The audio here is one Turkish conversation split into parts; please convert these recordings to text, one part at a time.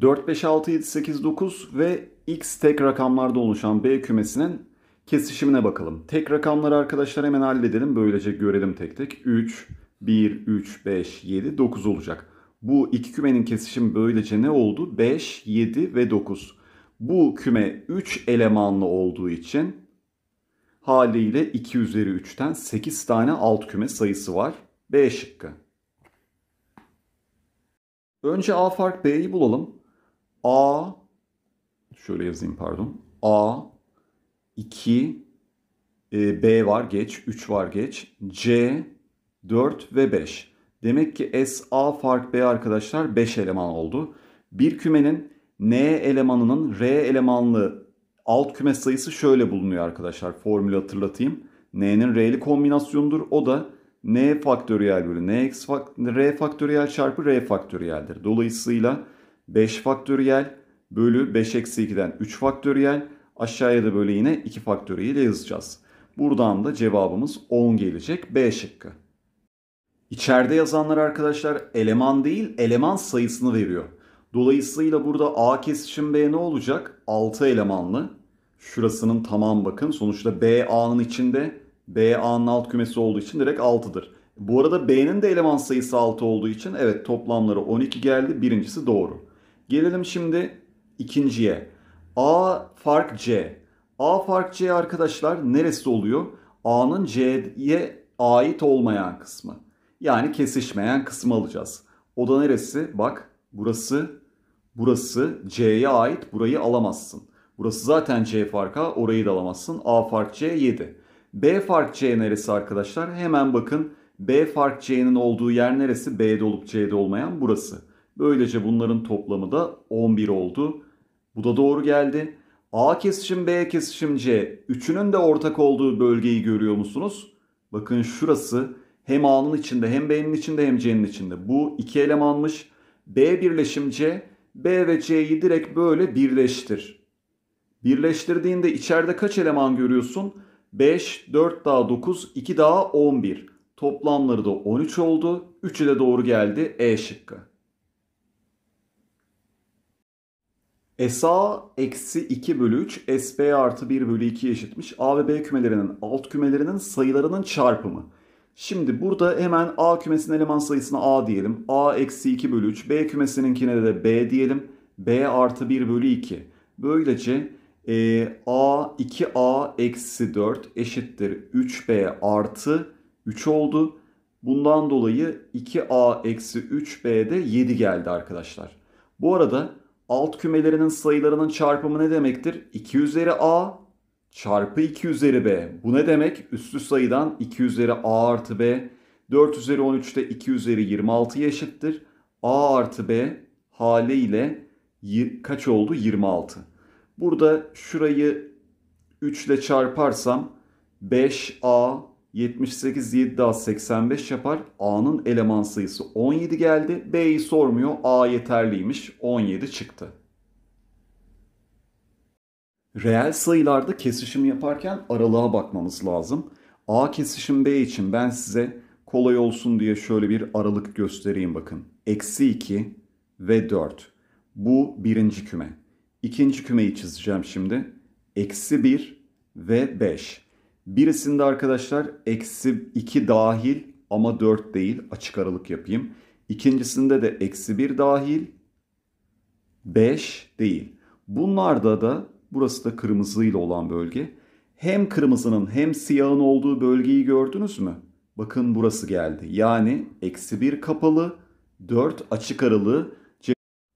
4, 5, 6, 7, 8, 9 ve x tek rakamlarda oluşan B kümesinin kesişimine bakalım. Tek rakamları arkadaşlar hemen halledelim. Böylece görelim tek tek. 3, 1, 3, 5, 7, 9 olacak. Bu iki kümenin kesişimi böylece ne oldu? 5, 7 ve 9. Bu küme 3 elemanlı olduğu için haliyle 2 üzeri 3'ten 8 tane alt küme sayısı var. B şıkkı. Önce A fark B'yi bulalım. A şöyle yazayım pardon. A 2 e, B var geç, 3 var geç. C 4 ve 5. Demek ki S A fark B arkadaşlar 5 eleman oldu. Bir kümenin N elemanının R elemanlı alt küme sayısı şöyle bulunuyor arkadaşlar. Formülü hatırlatayım. N'nin R'li kombinasyonudur. O da N faktöriyel bölü N X fakt R faktöriyel çarpı R faktöriyeldir. Dolayısıyla 5 faktöriyel bölü 5 eksi 2'den 3 faktöriyel aşağıya da böyle yine 2 faktöriyel yazacağız. Buradan da cevabımız 10 gelecek B şıkkı. İçeride yazanlar arkadaşlar eleman değil eleman sayısını veriyor. Dolayısıyla burada A kesişim B ne olacak? 6 elemanlı. Şurasının tamam bakın. Sonuçta B A'nın içinde B A'nın alt kümesi olduğu için direkt 6'dır. Bu arada B'nin de eleman sayısı 6 olduğu için evet toplamları 12 geldi. Birincisi doğru. Gelelim şimdi ikinciye. A fark C. A fark C arkadaşlar neresi oluyor? A'nın C'ye ait olmayan kısmı. Yani kesişmeyen kısmı alacağız. O da neresi? Bak burası, burası C'ye ait burayı alamazsın. Burası zaten C farka orayı da alamazsın. A fark C 7. B fark C neresi arkadaşlar? Hemen bakın B fark C'nin olduğu yer neresi? B'de olup C'de olmayan burası. Böylece bunların toplamı da 11 oldu. Bu da doğru geldi. A kesişim B kesişim C üçünün de ortak olduğu bölgeyi görüyor musunuz? Bakın şurası hem A'nın içinde hem B'nin içinde hem C'nin içinde. Bu iki elemanmış. B birleşim C, B ve C'yi direkt böyle birleştir. Birleştirdiğinde içeride kaç eleman görüyorsun? 5, 4 daha 9, 2 daha 11. Toplamları da 13 oldu. 3'ü de doğru geldi E şıkkı. SA eksi 2 bölü 3 SB artı 1 bölü 2 eşitmiş. A ve B kümelerinin alt kümelerinin sayılarının çarpımı. Şimdi burada hemen A kümesinin eleman sayısına A diyelim. A eksi 2 bölü 3. B kümesininkine de B diyelim. B artı 1 bölü 2. Böylece e, A 2A eksi 4 eşittir 3B artı 3 oldu. Bundan dolayı 2A eksi 3 b de 7 geldi arkadaşlar. Bu arada alt kümelerinin sayılarının çarpımı ne demektir? 2 üzeri a çarpı 2 üzeri b. Bu ne demek? Üstü sayıdan 2 üzeri a artı b. 4 üzeri 13'te 2 üzeri 26 eşittir. a artı b haliyle kaç oldu? 26. Burada şurayı 3 ile çarparsam 5a 78 7 daha 85 yapar. A'nın eleman sayısı 17 geldi. B'yi sormuyor. A yeterliymiş. 17 çıktı. Reel sayılarda kesişim yaparken aralığa bakmamız lazım. A kesişim B için ben size kolay olsun diye şöyle bir aralık göstereyim bakın. Eksi 2 ve 4. Bu birinci küme. İkinci kümeyi çizeceğim şimdi. Eksi 1 ve 5. Birisinde arkadaşlar eksi 2 dahil ama 4 değil açık aralık yapayım. İkincisinde de eksi 1 dahil 5 değil. Bunlarda da burası da kırmızıyla olan bölge. Hem kırmızının hem siyahın olduğu bölgeyi gördünüz mü? Bakın burası geldi. Yani eksi 1 kapalı 4 açık aralığı.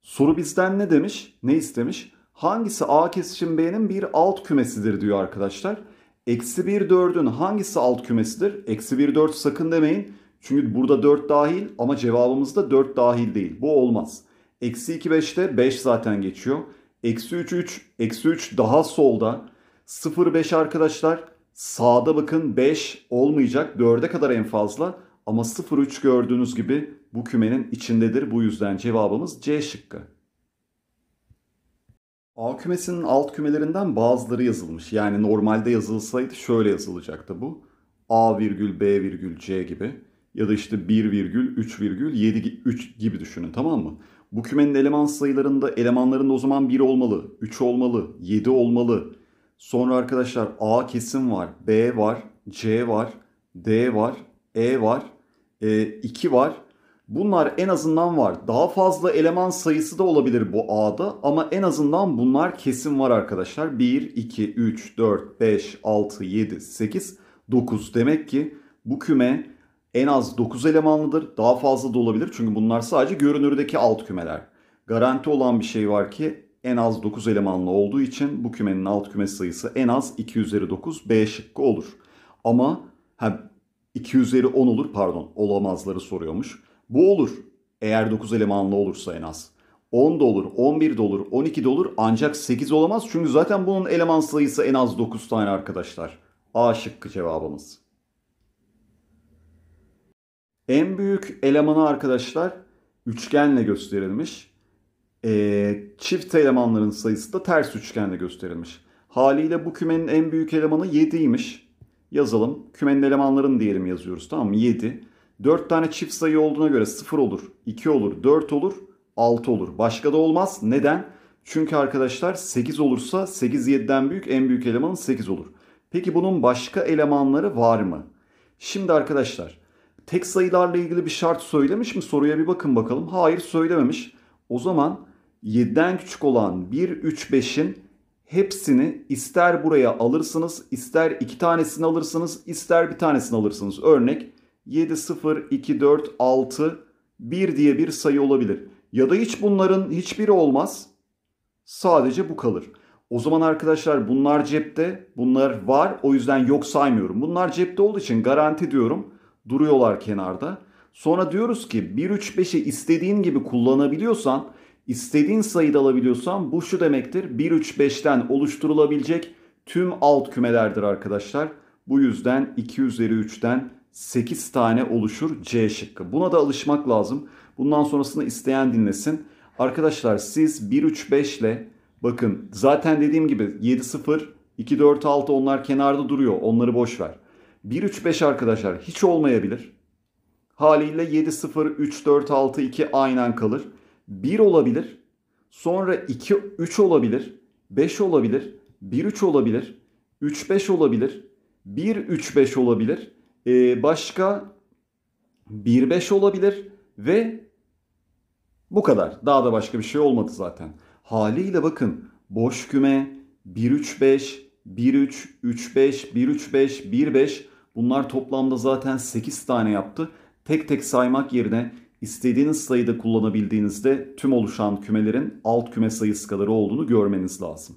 Soru bizden ne demiş? Ne istemiş? Hangisi A kesişim B'nin bir alt kümesidir diyor arkadaşlar. Eksi 1 4'ün hangisi alt kümesidir? Eksi 1 4 sakın demeyin. Çünkü burada 4 dahil ama cevabımızda 4 dahil değil. Bu olmaz. Eksi 2 5'te 5 zaten geçiyor. Eksi 3 3. Eksi 3 daha solda. 0 5 arkadaşlar. Sağda bakın 5 olmayacak. 4'e kadar en fazla. Ama 0 3 gördüğünüz gibi bu kümenin içindedir. Bu yüzden cevabımız C şıkkı. A kümesinin alt kümelerinden bazıları yazılmış. Yani normalde yazılsaydı şöyle yazılacaktı bu. A virgül B virgül C gibi ya da işte 1 virgül 3 virgül 7 3 gibi düşünün tamam mı? Bu kümenin eleman sayılarında elemanlarında o zaman 1 olmalı, 3 olmalı, 7 olmalı. Sonra arkadaşlar A kesim var, B var, C var, D var, E var, e, 2 var, Bunlar en azından var. Daha fazla eleman sayısı da olabilir bu ağda ama en azından bunlar kesin var arkadaşlar. 1, 2, 3, 4, 5, 6, 7, 8, 9. Demek ki bu küme en az 9 elemanlıdır. Daha fazla da olabilir çünkü bunlar sadece görünürdeki alt kümeler. Garanti olan bir şey var ki en az 9 elemanlı olduğu için bu kümenin alt küme sayısı en az 2 üzeri 9 B şıkkı olur. Ama ha, 2 üzeri 10 olur pardon olamazları soruyormuş. Bu olur. Eğer 9 elemanlı olursa en az. 10 da olur, 11 de olur, 12 de olur ancak 8 olamaz. Çünkü zaten bunun eleman sayısı en az 9 tane arkadaşlar. A şıkkı cevabımız. En büyük elemanı arkadaşlar üçgenle gösterilmiş. E, çift elemanların sayısı da ters üçgenle gösterilmiş. Haliyle bu kümenin en büyük elemanı 7'ymiş. Yazalım. Kümenin elemanların diyelim yazıyoruz tamam mı? 7. 4 tane çift sayı olduğuna göre 0 olur, 2 olur, 4 olur, 6 olur. Başka da olmaz. Neden? Çünkü arkadaşlar 8 olursa 8 7'den büyük en büyük elemanın 8 olur. Peki bunun başka elemanları var mı? Şimdi arkadaşlar tek sayılarla ilgili bir şart söylemiş mi? Soruya bir bakın bakalım. Hayır söylememiş. O zaman 7'den küçük olan 1, 3, 5'in hepsini ister buraya alırsınız, ister iki tanesini alırsınız, ister bir tanesini alırsınız. Örnek 7, 0, 2, 4, 6, 1 diye bir sayı olabilir. Ya da hiç bunların hiçbiri olmaz. Sadece bu kalır. O zaman arkadaşlar bunlar cepte, bunlar var. O yüzden yok saymıyorum. Bunlar cepte olduğu için garanti diyorum. Duruyorlar kenarda. Sonra diyoruz ki 1 3 5'i istediğin gibi kullanabiliyorsan, istediğin sayıda alabiliyorsan bu şu demektir. 1 3 5'ten oluşturulabilecek tüm alt kümelerdir arkadaşlar. Bu yüzden 2 üzeri 3'ten 8 tane oluşur C şıkkı. Buna da alışmak lazım. Bundan sonrasını isteyen dinlesin. Arkadaşlar siz 1-3-5 ile bakın zaten dediğim gibi 7-0, 2-4-6 onlar kenarda duruyor. Onları boş ver. 1-3-5 arkadaşlar hiç olmayabilir. Haliyle 7-0-3-4-6-2 aynen kalır. 1 olabilir. Sonra 2-3 olabilir. 5 olabilir. 1-3 olabilir. 3-5 olabilir. 1-3-5 olabilir. Ee, başka 1-5 olabilir ve bu kadar. Daha da başka bir şey olmadı zaten. Haliyle bakın boş küme 1-3-5, 1-3, 3-5, 1-3-5, 1-5 bunlar toplamda zaten 8 tane yaptı. Tek tek saymak yerine istediğiniz sayıda kullanabildiğinizde tüm oluşan kümelerin alt küme sayısı kadar olduğunu görmeniz lazım.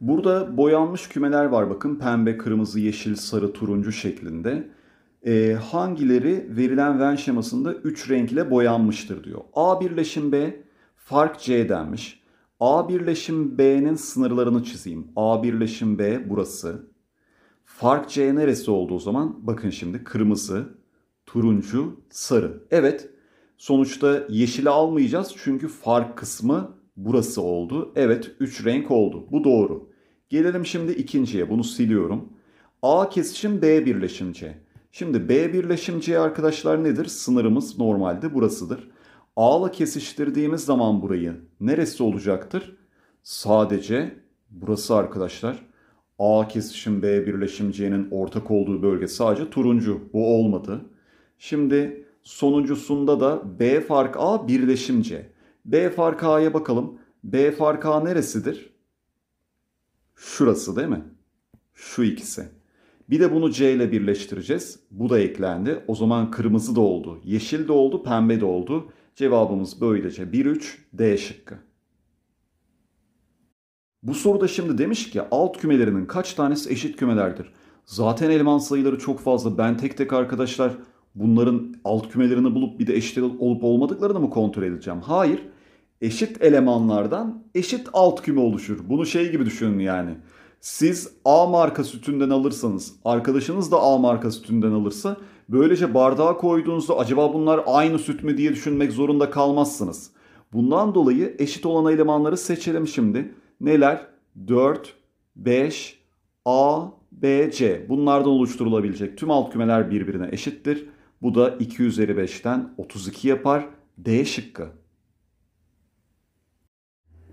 Burada boyanmış kümeler var bakın pembe, kırmızı, yeşil, sarı, turuncu şeklinde. Ee, hangileri verilen Venn şemasında 3 renkle boyanmıştır diyor. A birleşim B, fark C denmiş. A birleşim B'nin sınırlarını çizeyim. A birleşim B burası. Fark C neresi oldu o zaman? Bakın şimdi kırmızı, turuncu, sarı. Evet sonuçta yeşili almayacağız çünkü fark kısmı burası oldu. Evet 3 renk oldu. Bu doğru. Gelelim şimdi ikinciye. Bunu siliyorum. A kesişim B birleşimci. Şimdi B birleşimci arkadaşlar nedir? Sınırımız normalde burasıdır. A ile kesiştirdiğimiz zaman burayı neresi olacaktır? Sadece burası arkadaşlar. A kesişim B birleşimci'nin ortak olduğu bölge sadece turuncu. Bu olmadı. Şimdi sonuncusunda da B fark A birleşimci. B farkı A'ya bakalım. B farkı A neresidir? Şurası değil mi? Şu ikisi. Bir de bunu C ile birleştireceğiz. Bu da eklendi. O zaman kırmızı da oldu, yeşil de oldu, pembe de oldu. Cevabımız böylece 1-3 D şıkkı. Bu soruda şimdi demiş ki alt kümelerinin kaç tanesi eşit kümelerdir? Zaten elman sayıları çok fazla. Ben tek tek arkadaşlar bunların alt kümelerini bulup bir de eşit olup olmadıklarını mı kontrol edeceğim? Hayır eşit elemanlardan eşit alt küme oluşur. Bunu şey gibi düşünün yani. Siz A marka sütünden alırsanız, arkadaşınız da A marka sütünden alırsa böylece şey bardağa koyduğunuzda acaba bunlar aynı süt mü diye düşünmek zorunda kalmazsınız. Bundan dolayı eşit olan elemanları seçelim şimdi. Neler? 4, 5, A, B, C. Bunlardan oluşturulabilecek tüm alt kümeler birbirine eşittir. Bu da 2 üzeri 5'ten 32 yapar. D şıkkı.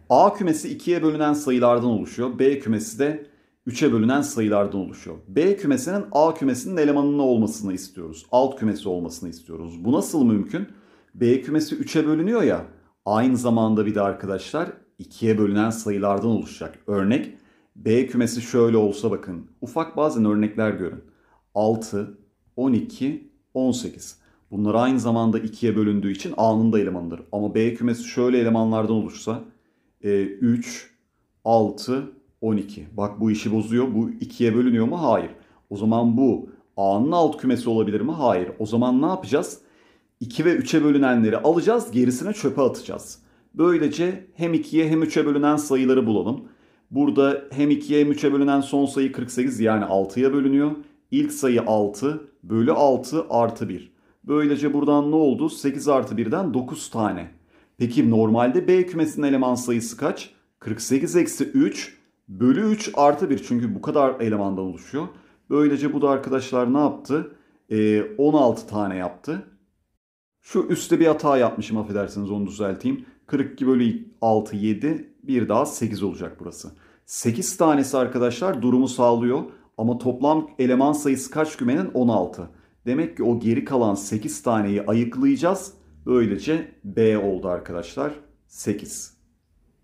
A kümesi 2'ye bölünen sayılardan oluşuyor. B kümesi de 3'e bölünen sayılardan oluşuyor. B kümesinin A kümesinin elemanının olmasını istiyoruz. Alt kümesi olmasını istiyoruz. Bu nasıl mümkün? B kümesi 3'e bölünüyor ya. Aynı zamanda bir de arkadaşlar 2'ye bölünen sayılardan oluşacak. Örnek B kümesi şöyle olsa bakın. Ufak bazen örnekler görün. 6, 12, 18. Bunlar aynı zamanda 2'ye bölündüğü için A'nın da elemanıdır. Ama B kümesi şöyle elemanlardan oluşsa 3, 6, 12. Bak bu işi bozuyor. Bu 2'ye bölünüyor mu? Hayır. O zaman bu A'nın alt kümesi olabilir mi? Hayır. O zaman ne yapacağız? 2 ve 3'e bölünenleri alacağız, gerisine çöpe atacağız. Böylece hem 2'ye hem 3'e bölünen sayıları bulalım. Burada hem 2'ye hem 3'e bölünen son sayı 48 yani 6'ya bölünüyor. İlk sayı 6 bölü 6 artı 1. Böylece buradan ne oldu? 8 artı 1'den 9 tane Peki normalde B kümesinin eleman sayısı kaç? 48 eksi 3 bölü 3 artı 1 çünkü bu kadar elemandan oluşuyor. Böylece bu da arkadaşlar ne yaptı? Ee, 16 tane yaptı. Şu üstte bir hata yapmışım affedersiniz onu düzelteyim. 42 bölü 6 7 bir daha 8 olacak burası. 8 tanesi arkadaşlar durumu sağlıyor. Ama toplam eleman sayısı kaç kümenin? 16. Demek ki o geri kalan 8 taneyi ayıklayacağız Böylece B oldu arkadaşlar. 8.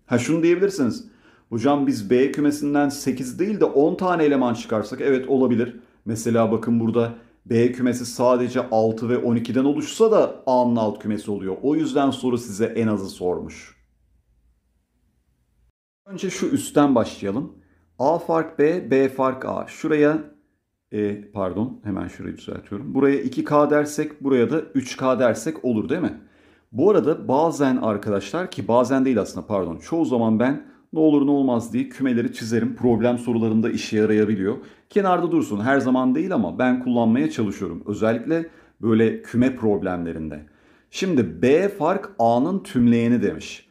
Ha şunu diyebilirsiniz. Hocam biz B kümesinden 8 değil de 10 tane eleman çıkarsak evet olabilir. Mesela bakın burada B kümesi sadece 6 ve 12'den oluşsa da A'nın alt kümesi oluyor. O yüzden soru size en azı sormuş. Önce şu üstten başlayalım. A fark B, B fark A. Şuraya e, pardon hemen şurayı düzeltiyorum. Buraya 2K dersek buraya da 3K dersek olur değil mi? Bu arada bazen arkadaşlar ki bazen değil aslında pardon çoğu zaman ben ne olur ne olmaz diye kümeleri çizerim. Problem sorularında işe yarayabiliyor. Kenarda dursun her zaman değil ama ben kullanmaya çalışıyorum. Özellikle böyle küme problemlerinde. Şimdi B fark A'nın tümleyeni demiş.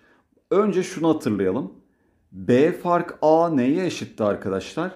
Önce şunu hatırlayalım. B fark A neye eşitti arkadaşlar?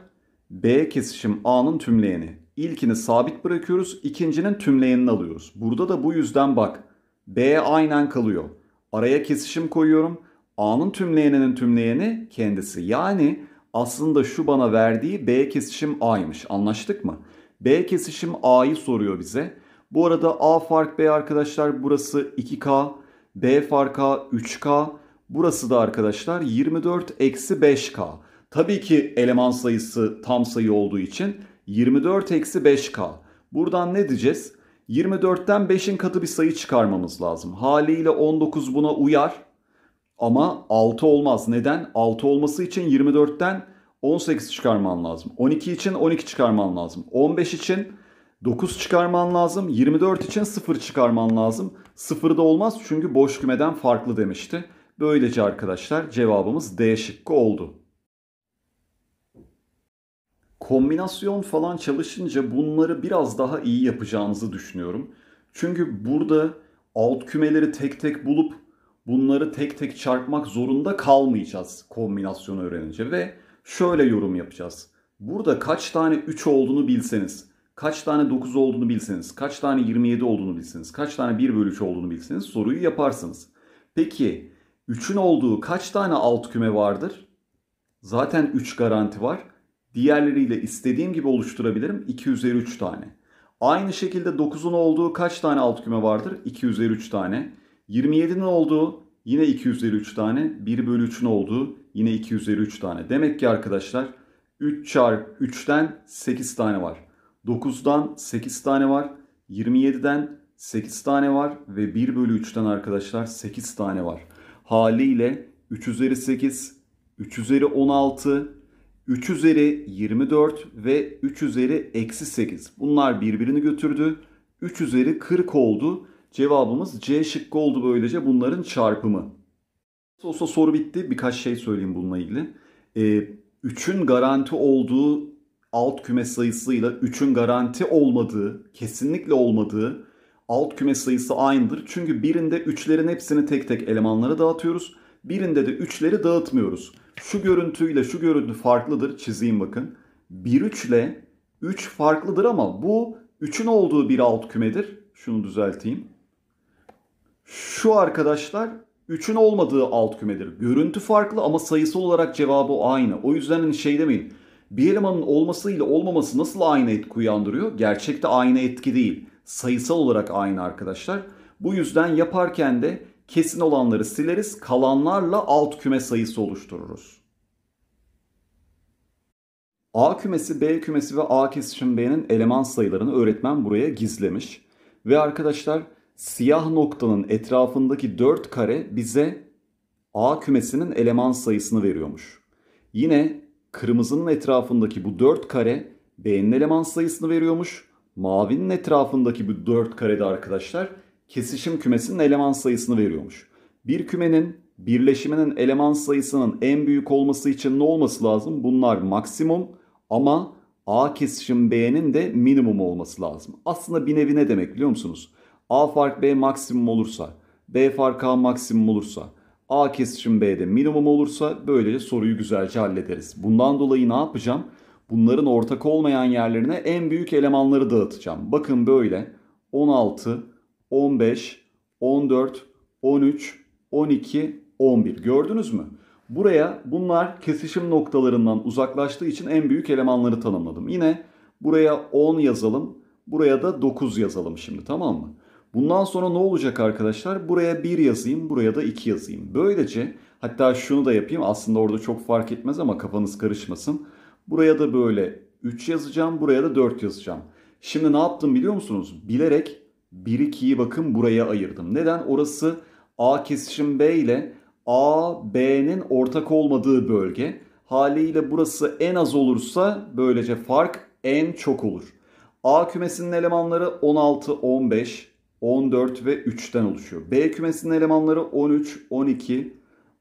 B kesişim A'nın tümleyeni. İlkini sabit bırakıyoruz, ikincinin tümleyenini alıyoruz. Burada da bu yüzden bak. B aynen kalıyor. Araya kesişim koyuyorum. A'nın tümleyeninin tümleyeni kendisi. Yani aslında şu bana verdiği B kesişim A'ymış. Anlaştık mı? B kesişim A'yı soruyor bize. Bu arada A fark B arkadaşlar burası 2K. B fark A 3K. Burası da arkadaşlar 24 eksi 5K. Tabii ki eleman sayısı tam sayı olduğu için 24 eksi 5k. Buradan ne diyeceğiz? 24'ten 5'in katı bir sayı çıkarmamız lazım. Haliyle 19 buna uyar ama 6 olmaz. Neden? 6 olması için 24'ten 18 çıkarman lazım. 12 için 12 çıkarman lazım. 15 için 9 çıkarman lazım. 24 için 0 çıkarman lazım. 0 da olmaz çünkü boş kümeden farklı demişti. Böylece arkadaşlar cevabımız D şıkkı oldu kombinasyon falan çalışınca bunları biraz daha iyi yapacağınızı düşünüyorum. Çünkü burada alt kümeleri tek tek bulup bunları tek tek çarpmak zorunda kalmayacağız kombinasyonu öğrenince ve şöyle yorum yapacağız. Burada kaç tane 3 olduğunu bilseniz, kaç tane 9 olduğunu bilseniz, kaç tane 27 olduğunu bilseniz, kaç tane 1 bölü 3 olduğunu bilseniz soruyu yaparsınız. Peki 3'ün olduğu kaç tane alt küme vardır? Zaten 3 garanti var. Diğerleriyle istediğim gibi oluşturabilirim. 2 üzeri 3 tane. Aynı şekilde 9'un olduğu kaç tane alt küme vardır? 2 üzeri 3 tane. 27'nin olduğu yine 2 üzeri 3 tane. 1 bölü 3'ün olduğu yine 2 üzeri 3 tane. Demek ki arkadaşlar 3 çarpı 3'ten 8 tane var. 9'dan 8 tane var. 27'den 8 tane var ve 1 bölü 3'ten arkadaşlar 8 tane var. Haliyle 3 üzeri 8, 3 üzeri 16, 3 üzeri 24 ve 3 üzeri eksi 8. Bunlar birbirini götürdü. 3 üzeri 40 oldu. Cevabımız C şıkkı oldu böylece bunların çarpımı. Olsa soru bitti. Birkaç şey söyleyeyim bununla ilgili. Ee, 3'ün garanti olduğu alt küme sayısıyla 3'ün garanti olmadığı, kesinlikle olmadığı alt küme sayısı aynıdır. Çünkü birinde 3'lerin hepsini tek tek elemanlara dağıtıyoruz. Birinde de 3'leri dağıtmıyoruz. Şu görüntüyle şu görüntü farklıdır. Çizeyim bakın. 1-3 ile 3 farklıdır ama bu 3'ün olduğu bir alt kümedir. Şunu düzelteyim. Şu arkadaşlar 3'ün olmadığı alt kümedir. Görüntü farklı ama sayısı olarak cevabı aynı. O yüzden hani şey demeyin. Bir elemanın olması ile olmaması nasıl aynı etki uyandırıyor? Gerçekte aynı etki değil. Sayısal olarak aynı arkadaşlar. Bu yüzden yaparken de kesin olanları sileriz, kalanlarla alt küme sayısı oluştururuz. A kümesi, B kümesi ve A kesişim B'nin eleman sayılarını öğretmen buraya gizlemiş. Ve arkadaşlar siyah noktanın etrafındaki 4 kare bize A kümesinin eleman sayısını veriyormuş. Yine kırmızının etrafındaki bu 4 kare B'nin eleman sayısını veriyormuş. Mavinin etrafındaki bu 4 karede arkadaşlar kesişim kümesinin eleman sayısını veriyormuş. Bir kümenin birleşiminin eleman sayısının en büyük olması için ne olması lazım? Bunlar maksimum ama A kesişim B'nin de minimum olması lazım. Aslında bir nevi ne demek biliyor musunuz? A fark B maksimum olursa, B fark A maksimum olursa, A kesişim B'de minimum olursa böylece soruyu güzelce hallederiz. Bundan dolayı ne yapacağım? Bunların ortak olmayan yerlerine en büyük elemanları dağıtacağım. Bakın böyle 16, 15, 14, 13, 12, 11. Gördünüz mü? Buraya bunlar kesişim noktalarından uzaklaştığı için en büyük elemanları tanımladım. Yine buraya 10 yazalım. Buraya da 9 yazalım şimdi tamam mı? Bundan sonra ne olacak arkadaşlar? Buraya 1 yazayım, buraya da 2 yazayım. Böylece hatta şunu da yapayım. Aslında orada çok fark etmez ama kafanız karışmasın. Buraya da böyle 3 yazacağım, buraya da 4 yazacağım. Şimdi ne yaptım biliyor musunuz? Bilerek 1 2'yi bakın buraya ayırdım. Neden? Orası A kesişim B ile A B'nin ortak olmadığı bölge. Haliyle burası en az olursa böylece fark en çok olur. A kümesinin elemanları 16, 15, 14 ve 3'ten oluşuyor. B kümesinin elemanları 13, 12,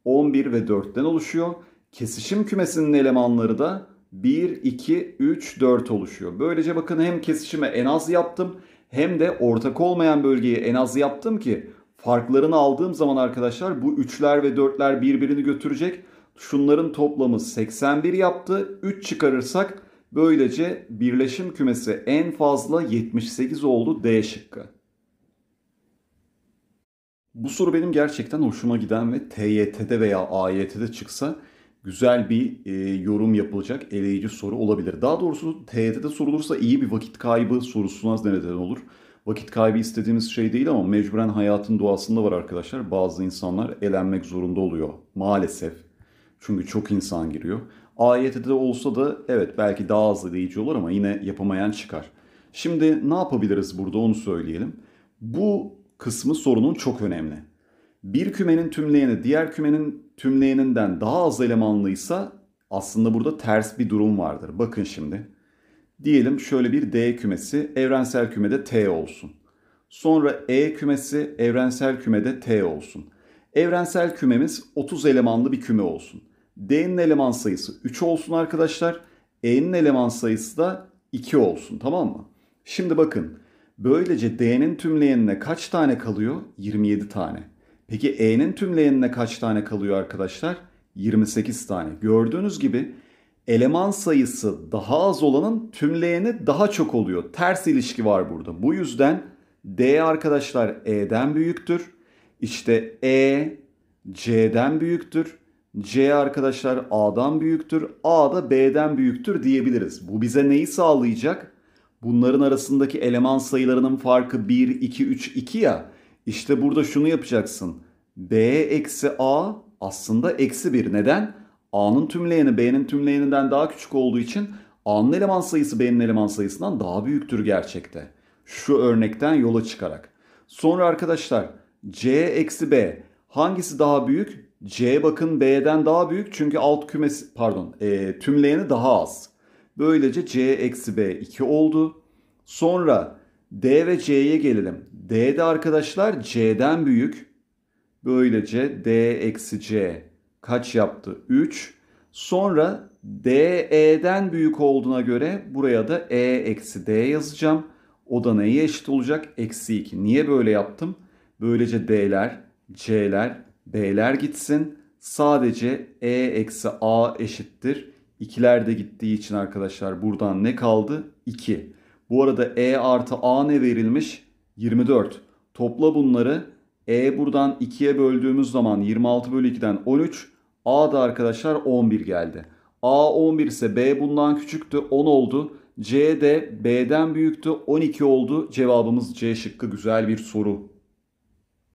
11 ve 4'ten oluşuyor. Kesişim kümesinin elemanları da 1, 2, 3, 4 oluşuyor. Böylece bakın hem kesişime en az yaptım hem de ortak olmayan bölgeyi en az yaptım ki farklarını aldığım zaman arkadaşlar bu üçler ve dörtler birbirini götürecek. Şunların toplamı 81 yaptı. 3 çıkarırsak böylece birleşim kümesi en fazla 78 oldu D şıkkı. Bu soru benim gerçekten hoşuma giden ve TYT'de veya AYT'de çıksa güzel bir e, yorum yapılacak eleyici soru olabilir. Daha doğrusu TYT'de sorulursa iyi bir vakit kaybı sorusuna neden olur. Vakit kaybı istediğimiz şey değil ama mecburen hayatın doğasında var arkadaşlar. Bazı insanlar elenmek zorunda oluyor maalesef. Çünkü çok insan giriyor. AYT'de olsa da evet belki daha az eleyici olur ama yine yapamayan çıkar. Şimdi ne yapabiliriz burada onu söyleyelim. Bu kısmı sorunun çok önemli bir kümenin tümleyeni diğer kümenin tümleyeninden daha az elemanlıysa aslında burada ters bir durum vardır. Bakın şimdi. Diyelim şöyle bir D kümesi evrensel kümede T olsun. Sonra E kümesi evrensel kümede T olsun. Evrensel kümemiz 30 elemanlı bir küme olsun. D'nin eleman sayısı 3 olsun arkadaşlar. E'nin eleman sayısı da 2 olsun tamam mı? Şimdi bakın böylece D'nin tümleyenine kaç tane kalıyor? 27 tane. Peki E'nin tümleyenine kaç tane kalıyor arkadaşlar? 28 tane. Gördüğünüz gibi eleman sayısı daha az olanın tümleyeni daha çok oluyor. Ters ilişki var burada. Bu yüzden D arkadaşlar E'den büyüktür. İşte E C'den büyüktür. C arkadaşlar A'dan büyüktür. A da B'den büyüktür diyebiliriz. Bu bize neyi sağlayacak? Bunların arasındaki eleman sayılarının farkı 1, 2, 3, 2 ya. İşte burada şunu yapacaksın. B eksi A aslında eksi 1. Neden? A'nın tümleyeni B'nin tümleyeninden daha küçük olduğu için A'nın eleman sayısı B'nin eleman sayısından daha büyüktür gerçekte. Şu örnekten yola çıkarak. Sonra arkadaşlar C eksi B hangisi daha büyük? C bakın B'den daha büyük çünkü alt kümesi pardon e, tümleyeni daha az. Böylece C eksi B 2 oldu. Sonra D ve C'ye gelelim. D'de arkadaşlar C'den büyük. Böylece D eksi C kaç yaptı? 3. Sonra DE'den büyük olduğuna göre buraya da E eksi D yazacağım. O da neye eşit olacak? Eksi 2. Niye böyle yaptım? Böylece D'ler, C'ler, B'ler gitsin. Sadece E eksi A eşittir. İkiler de gittiği için arkadaşlar buradan ne kaldı? 2. Bu arada E artı A ne verilmiş? 24. Topla bunları. E buradan 2'ye böldüğümüz zaman 26 bölü 2'den 13. A da arkadaşlar 11 geldi. A 11 ise B bundan küçüktü 10 oldu. C de B'den büyüktü 12 oldu. Cevabımız C şıkkı güzel bir soru.